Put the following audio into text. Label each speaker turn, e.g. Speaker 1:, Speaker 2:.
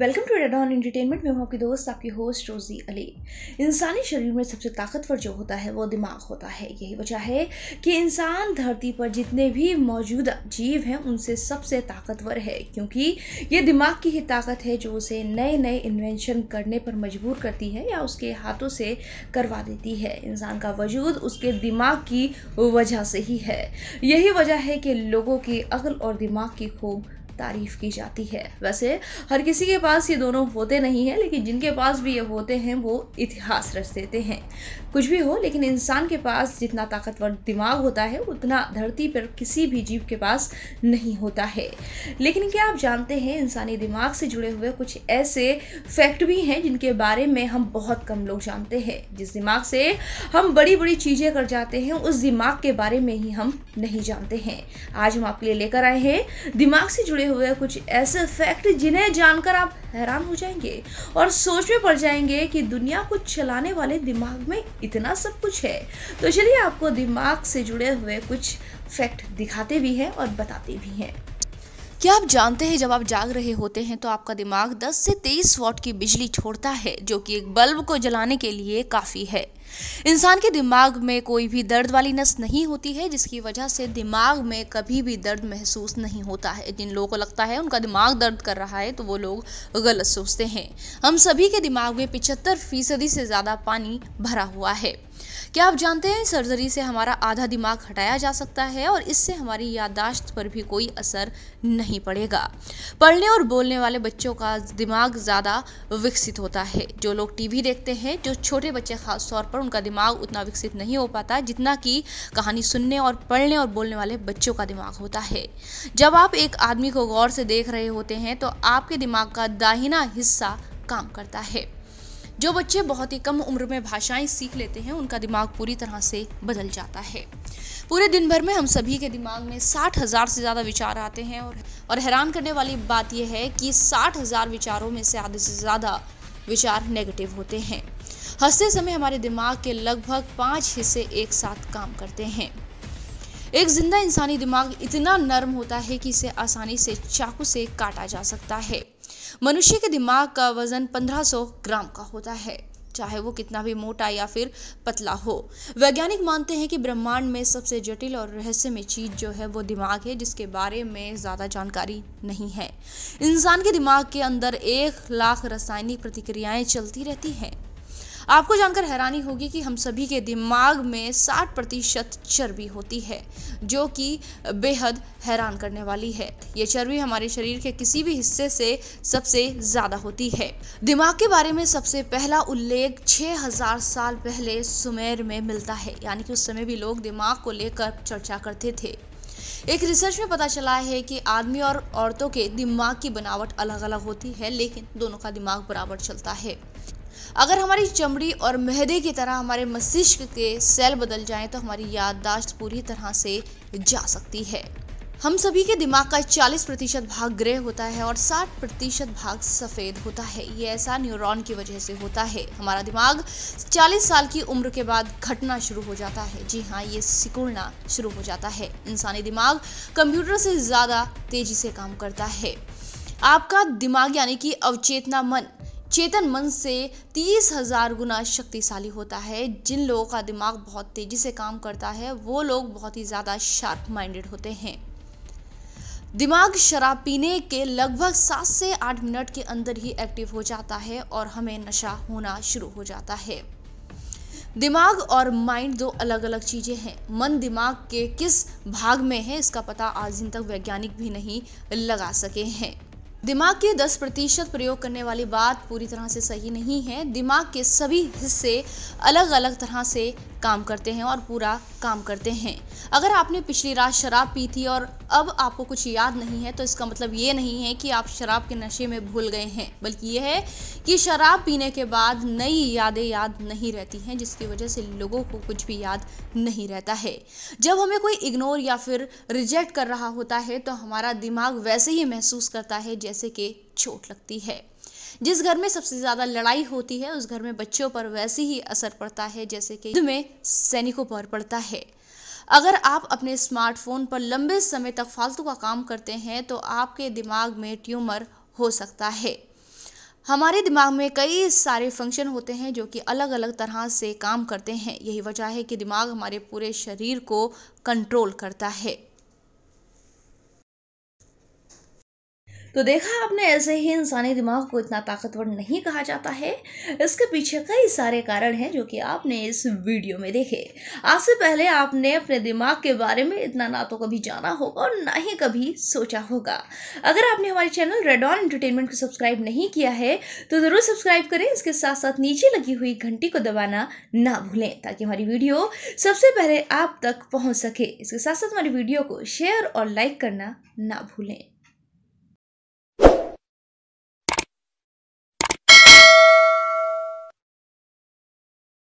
Speaker 1: welcome to red on entertainment में हूँ आपकी दोस्त आपकी होस्ट रोजी अली इंसानी शरीर में सबसे ताकतवर जो होता है वो दिमाग होता है यही वजह है कि इंसान धरती पर जितने भी मौजूदा जीव हैं उनसे सबसे ताकतवर है क्योंकि ये दिमाग की ही ताकत है जो उसे नए नए इन्वेंशन करने पर मजबूर करती है या उसके हाथों से करवा देती है इंसान का वजूद उसके दिमाग की वजह से ही है यही वजह है कि लोगों की अकल और दिमाग की खूब तारीफ की जाती है वैसे हर किसी के पास ये दोनों होते नहीं हैं लेकिन जिनके पास भी ये होते हैं वो इतिहास रच देते हैं कुछ भी हो लेकिन इंसान के पास जितना ताकतवर दिमाग होता है उतना धरती पर किसी भी जीव के पास नहीं होता है लेकिन क्या आप जानते हैं इंसानी दिमाग से जुड़े हुए कुछ ऐसे फैक्ट भी हैं जिनके बारे में हम बहुत कम लोग जानते हैं जिस दिमाग से हम बड़ी बड़ी चीज़ें कर जाते हैं उस दिमाग के बारे में ही हम नहीं जानते हैं आज हम आपके लिए लेकर आए हैं दिमाग से जुड़े हुए कुछ ऐसे फैक्ट जिन्हें जानकर आप हैरान हो जाएंगे और सोच में पड़ जाएंगे कि दुनिया को चलाने वाले दिमाग में इतना सब कुछ है तो चलिए आपको दिमाग से जुड़े हुए कुछ फैक्ट दिखाते भी हैं और बताते भी हैं क्या आप जानते हैं जब आप जाग रहे होते हैं तो आपका दिमाग 10 से 23 वॉट की बिजली छोड़ता है जो कि एक बल्ब को जलाने के लिए काफ़ी है इंसान के दिमाग में कोई भी दर्द वाली नस नहीं होती है जिसकी वजह से दिमाग में कभी भी दर्द महसूस नहीं होता है जिन लोगों को लगता है उनका दिमाग दर्द कर रहा है तो वो लोग गलत सोचते हैं हम सभी के दिमाग में पिछहत्तर फीसदी से ज़्यादा पानी भरा हुआ है क्या आप जानते हैं सर्जरी से हमारा आधा दिमाग हटाया जा सकता है और इससे हमारी याददाश्त पर भी कोई असर नहीं पड़ेगा पढ़ने और बोलने वाले बच्चों का दिमाग ज़्यादा विकसित होता है जो लोग टीवी देखते हैं जो छोटे बच्चे खास तौर पर उनका दिमाग उतना विकसित नहीं हो पाता जितना कि कहानी सुनने और पढ़ने और बोलने वाले बच्चों का दिमाग होता है जब आप एक आदमी को गौर से देख रहे होते हैं तो आपके दिमाग का दाहिना हिस्सा काम करता है जो बच्चे बहुत ही कम उम्र में भाषाएं सीख लेते हैं उनका दिमाग पूरी तरह से बदल जाता है पूरे दिन भर में हम सभी के दिमाग में साठ हज़ार से ज़्यादा विचार आते हैं और और हैरान करने वाली बात यह है कि साठ हज़ार विचारों में से आधे से ज़्यादा विचार नेगेटिव होते हैं हंसते समय हमारे दिमाग के लगभग पाँच हिस्से एक साथ काम करते हैं एक जिंदा इंसानी दिमाग इतना नर्म होता है कि इसे आसानी से चाकू से काटा जा सकता है मनुष्य के दिमाग का वजन 1500 ग्राम का होता है चाहे वो कितना भी मोटा या फिर पतला हो वैज्ञानिक मानते हैं कि ब्रह्मांड में सबसे जटिल और रहस्यमय चीज जो है वो दिमाग है जिसके बारे में ज़्यादा जानकारी नहीं है इंसान के दिमाग के अंदर एक लाख रासायनिक प्रतिक्रियाएं चलती रहती हैं आपको जानकर हैरानी होगी कि हम सभी के दिमाग में 60 प्रतिशत चर्बी होती है जो कि बेहद हैरान करने वाली है ये चर्बी हमारे शरीर के किसी भी हिस्से से सबसे ज़्यादा होती है दिमाग के बारे में सबसे पहला उल्लेख 6000 साल पहले सुमेर में मिलता है यानी कि उस समय भी लोग दिमाग को लेकर चर्चा करते थे एक रिसर्च में पता चला है कि आदमी और औरतों के दिमाग की बनावट अलग अलग होती है लेकिन दोनों का दिमाग बराबर चलता है अगर हमारी चमड़ी और मेहदे की तरह हमारे मस्तिष्क के सेल बदल जाएं तो हमारी याददाश्त पूरी तरह से जा सकती है हम सभी के दिमाग का 40 प्रतिशत भाग ग्रे होता है और 60 प्रतिशत भाग सफ़ेद होता है ये ऐसा न्यूरॉन की वजह से होता है हमारा दिमाग 40 साल की उम्र के बाद घटना शुरू हो जाता है जी हाँ ये सिकुड़ना शुरू हो जाता है इंसानी दिमाग कंप्यूटर से ज़्यादा तेजी से काम करता है आपका दिमाग यानी कि अवचेतना मन चेतन मन से तीस हज़ार गुना शक्तिशाली होता है जिन लोगों का दिमाग बहुत तेज़ी से काम करता है वो लोग बहुत ही ज़्यादा शार्प माइंडेड होते हैं दिमाग शराब पीने के लगभग सात से आठ मिनट के अंदर ही एक्टिव हो जाता है और हमें नशा होना शुरू हो जाता है दिमाग और माइंड दो अलग अलग चीज़ें हैं मन दिमाग के किस भाग में है इसका पता आज दिन तक वैज्ञानिक भी नहीं लगा सके हैं दिमाग के 10 प्रतिशत प्रयोग करने वाली बात पूरी तरह से सही नहीं है दिमाग के सभी हिस्से अलग अलग तरह से काम करते हैं और पूरा काम करते हैं अगर आपने पिछली रात शराब पी थी और अब आपको कुछ याद नहीं है तो इसका मतलब ये नहीं है कि आप शराब के नशे में भूल गए हैं बल्कि यह है कि शराब पीने के बाद नई यादें याद नहीं रहती हैं जिसकी वजह से लोगों को कुछ भी याद नहीं रहता है जब हमें कोई इग्नोर या फिर रिजेक्ट कर रहा होता है तो हमारा दिमाग वैसे ही महसूस करता है जैसे कि चोट लगती है जिस घर में सबसे ज़्यादा लड़ाई होती है उस घर में बच्चों पर वैसे ही असर पड़ता है जैसे कि युद्ध में सैनिकों पर पड़ता है अगर आप अपने स्मार्टफोन पर लंबे समय तक फालतू का काम करते हैं तो आपके दिमाग में ट्यूमर हो सकता है हमारे दिमाग में कई सारे फंक्शन होते हैं जो कि अलग अलग तरह से काम करते हैं यही वजह है कि दिमाग हमारे पूरे शरीर को कंट्रोल करता है तो देखा आपने ऐसे ही इंसानी दिमाग को इतना ताकतवर नहीं कहा जाता है इसके पीछे कई सारे कारण हैं जो कि आपने इस वीडियो में देखे आज से पहले आपने अपने दिमाग के बारे में इतना ना तो कभी जाना होगा और ना ही कभी सोचा होगा अगर आपने हमारे चैनल रेड ऑन एंटरटेनमेंट को सब्सक्राइब नहीं किया है तो ज़रूर सब्सक्राइब करें इसके साथ साथ नीचे लगी हुई घंटी को दबाना ना भूलें ताकि हमारी वीडियो सबसे पहले आप तक पहुँच सके इसके साथ साथ हमारी वीडियो को शेयर और लाइक करना ना भूलें